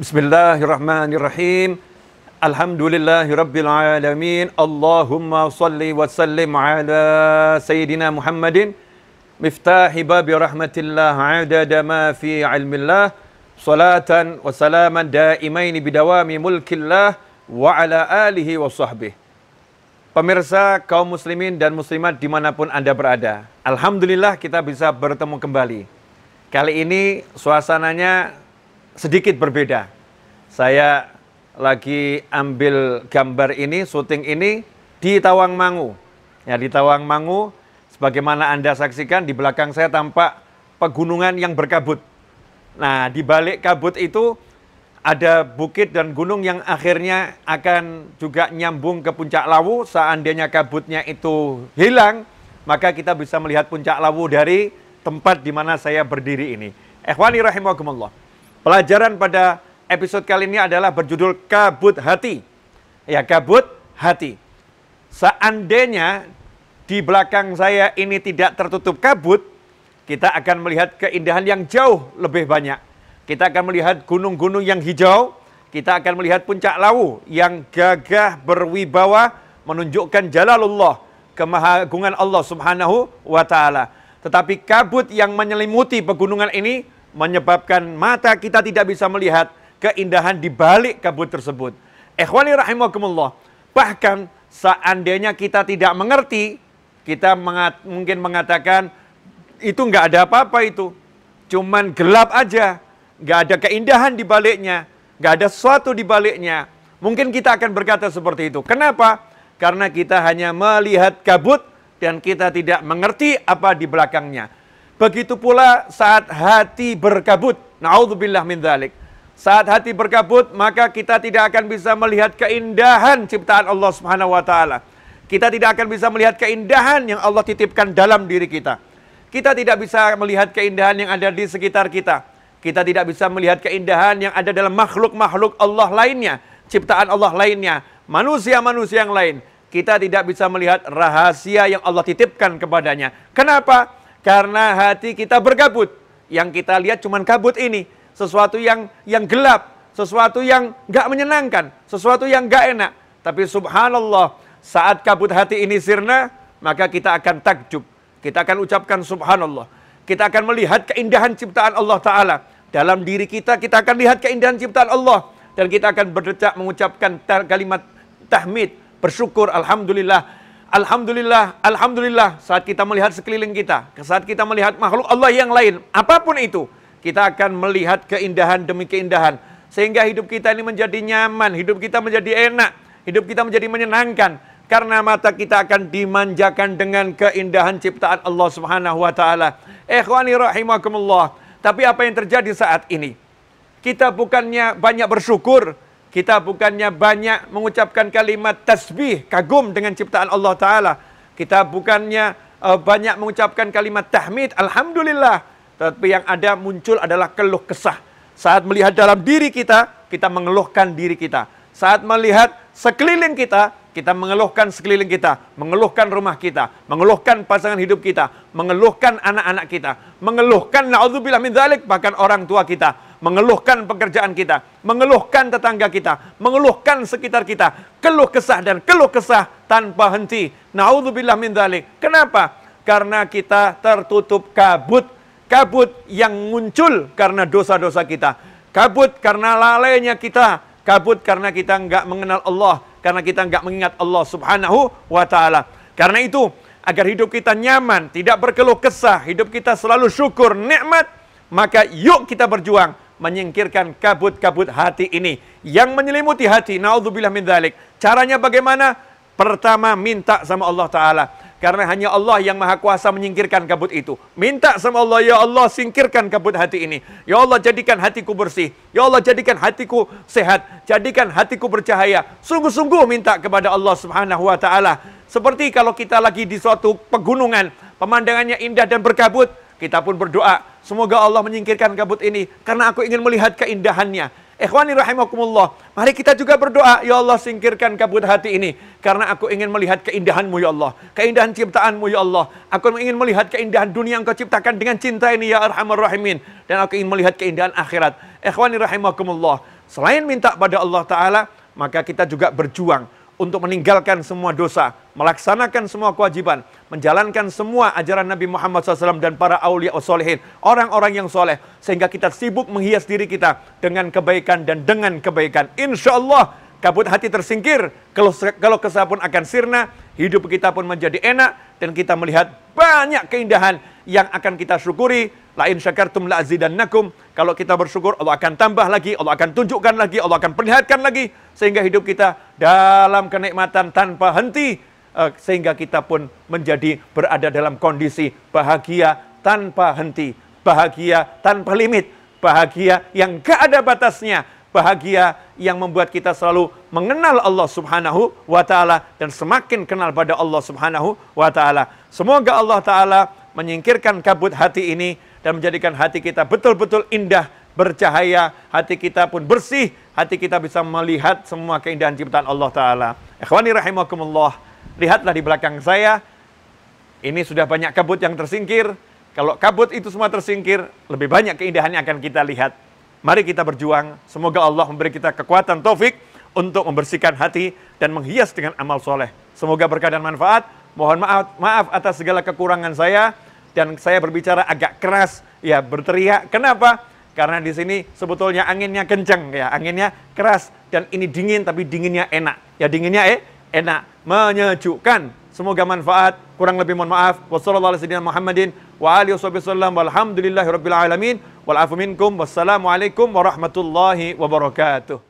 Bismillahirrahmanirrahim. Alhamdulillahi Rabbil Alamin. Allahumma salli wa sallim ala Sayyidina Muhammadin. Miftahi babi rahmatillah adada ma fi ilmillah. Salatan wa salaman daimaini bidawami mulkillah wa ala alihi wa sahbih. Pemirsa kaum muslimin dan muslimat dimanapun Anda berada. Alhamdulillah kita bisa bertemu kembali. Kali ini suasananya sedikit berbeda saya lagi ambil gambar ini, syuting ini di Tawangmangu. Ya, di Tawangmangu, sebagaimana Anda saksikan, di belakang saya tampak pegunungan yang berkabut. Nah, di balik kabut itu ada bukit dan gunung yang akhirnya akan juga nyambung ke puncak Lawu. Seandainya kabutnya itu hilang, maka kita bisa melihat puncak Lawu dari tempat di mana saya berdiri ini. Ehwani rahimahumullah. Pelajaran pada episode kali ini adalah berjudul Kabut Hati. Ya, kabut hati. Seandainya di belakang saya ini tidak tertutup kabut, kita akan melihat keindahan yang jauh lebih banyak. Kita akan melihat gunung-gunung yang hijau, kita akan melihat puncak lawu yang gagah berwibawa menunjukkan jalalullah, kemahagungan Allah Subhanahu wa taala. Tetapi kabut yang menyelimuti pegunungan ini menyebabkan mata kita tidak bisa melihat, keindahan di balik kabut tersebut. Ikhwani rahimakumullah. Bahkan seandainya kita tidak mengerti, kita mengat, mungkin mengatakan itu nggak ada apa-apa itu. Cuman gelap aja. Nggak ada keindahan di baliknya. Nggak ada sesuatu di baliknya. Mungkin kita akan berkata seperti itu. Kenapa? Karena kita hanya melihat kabut dan kita tidak mengerti apa di belakangnya. Begitu pula saat hati berkabut. Na'udzubillah min dzalik. Saat hati berkabut, maka kita tidak akan bisa melihat keindahan ciptaan Allah Subhanahu wa taala. Kita tidak akan bisa melihat keindahan yang Allah titipkan dalam diri kita. Kita tidak bisa melihat keindahan yang ada di sekitar kita. Kita tidak bisa melihat keindahan yang ada dalam makhluk-makhluk Allah lainnya, ciptaan Allah lainnya, manusia-manusia yang lain. Kita tidak bisa melihat rahasia yang Allah titipkan kepadanya. Kenapa? Karena hati kita berkabut. Yang kita lihat cuma kabut ini sesuatu yang yang gelap, sesuatu yang nggak menyenangkan, sesuatu yang nggak enak. Tapi subhanallah, saat kabut hati ini sirna, maka kita akan takjub. Kita akan ucapkan subhanallah. Kita akan melihat keindahan ciptaan Allah Ta'ala. Dalam diri kita, kita akan lihat keindahan ciptaan Allah. Dan kita akan berdecak mengucapkan kalimat tahmid. Bersyukur, Alhamdulillah. Alhamdulillah, Alhamdulillah. Saat kita melihat sekeliling kita. Saat kita melihat makhluk Allah yang lain. Apapun itu kita akan melihat keindahan demi keindahan. Sehingga hidup kita ini menjadi nyaman, hidup kita menjadi enak, hidup kita menjadi menyenangkan. Karena mata kita akan dimanjakan dengan keindahan ciptaan Allah Subhanahu wa taala. Ikhwani rahimakumullah. Tapi apa yang terjadi saat ini? Kita bukannya banyak bersyukur, kita bukannya banyak mengucapkan kalimat tasbih kagum dengan ciptaan Allah taala. Kita bukannya eh, banyak mengucapkan kalimat tahmid alhamdulillah tapi yang ada muncul adalah keluh kesah. Saat melihat dalam diri kita, kita mengeluhkan diri kita. Saat melihat sekeliling kita, kita mengeluhkan sekeliling kita, mengeluhkan rumah kita, mengeluhkan pasangan hidup kita, mengeluhkan anak-anak kita, mengeluhkan naudzubillah min dzalik bahkan orang tua kita, mengeluhkan pekerjaan kita, mengeluhkan tetangga kita, mengeluhkan sekitar kita, keluh kesah dan keluh kesah tanpa henti. Naudzubillah min dzalik. Kenapa? Karena kita tertutup kabut kabut yang muncul karena dosa-dosa kita, kabut karena lalainya kita, kabut karena kita nggak mengenal Allah, karena kita nggak mengingat Allah Subhanahu wa taala. Karena itu, agar hidup kita nyaman, tidak berkeluh kesah, hidup kita selalu syukur, nikmat, maka yuk kita berjuang menyingkirkan kabut-kabut hati ini yang menyelimuti hati. Naudzubillah min dzalik. Caranya bagaimana? Pertama minta sama Allah taala. Karena hanya Allah yang maha kuasa menyingkirkan kabut itu. Minta sama Allah, Ya Allah singkirkan kabut hati ini. Ya Allah jadikan hatiku bersih. Ya Allah jadikan hatiku sehat. Jadikan hatiku bercahaya. Sungguh-sungguh minta kepada Allah subhanahu wa ta'ala. Seperti kalau kita lagi di suatu pegunungan, pemandangannya indah dan berkabut, kita pun berdoa, semoga Allah menyingkirkan kabut ini karena aku ingin melihat keindahannya. Ikhwani rahimakumullah. Mari kita juga berdoa, ya Allah singkirkan kabut hati ini karena aku ingin melihat keindahanmu ya Allah, keindahan ciptaanmu ya Allah. Aku ingin melihat keindahan dunia yang Kau ciptakan dengan cinta ini ya Arhamar Rahimin dan aku ingin melihat keindahan akhirat. Ikhwani rahimakumullah. Selain minta pada Allah taala, maka kita juga berjuang untuk meninggalkan semua dosa, melaksanakan semua kewajiban, menjalankan semua ajaran Nabi Muhammad SAW dan para aulia solehin, orang-orang yang soleh, sehingga kita sibuk menghias diri kita dengan kebaikan dan dengan kebaikan. Insya Allah, kabut hati tersingkir, kalau, kalau kesah pun akan sirna, hidup kita pun menjadi enak, dan kita melihat banyak keindahan yang akan kita syukuri, lain syakartum la azidannakum. Kalau kita bersyukur, Allah akan tambah lagi, Allah akan tunjukkan lagi, Allah akan perlihatkan lagi. Sehingga hidup kita dalam kenikmatan tanpa henti. Eh, sehingga kita pun menjadi berada dalam kondisi bahagia tanpa henti. Bahagia tanpa limit. Bahagia yang gak ada batasnya. Bahagia yang membuat kita selalu mengenal Allah subhanahu wa ta'ala. Dan semakin kenal pada Allah subhanahu wa ta'ala. Semoga Allah ta'ala menyingkirkan kabut hati ini dan menjadikan hati kita betul-betul indah, bercahaya, hati kita pun bersih, hati kita bisa melihat semua keindahan ciptaan Allah Ta'ala. Ikhwani rahimakumullah, lihatlah di belakang saya, ini sudah banyak kabut yang tersingkir, kalau kabut itu semua tersingkir, lebih banyak keindahannya akan kita lihat. Mari kita berjuang, semoga Allah memberi kita kekuatan taufik untuk membersihkan hati dan menghias dengan amal soleh. Semoga berkah dan manfaat. Mohon maaf, maaf atas segala kekurangan saya dan saya berbicara agak keras, ya berteriak. Kenapa? Karena di sini sebetulnya anginnya kencang ya anginnya keras dan ini dingin tapi dinginnya enak. Ya dinginnya eh enak, menyejukkan. Semoga manfaat. Kurang lebih mohon maaf. wassalamualaikum warahmatullahi wabarakatuh.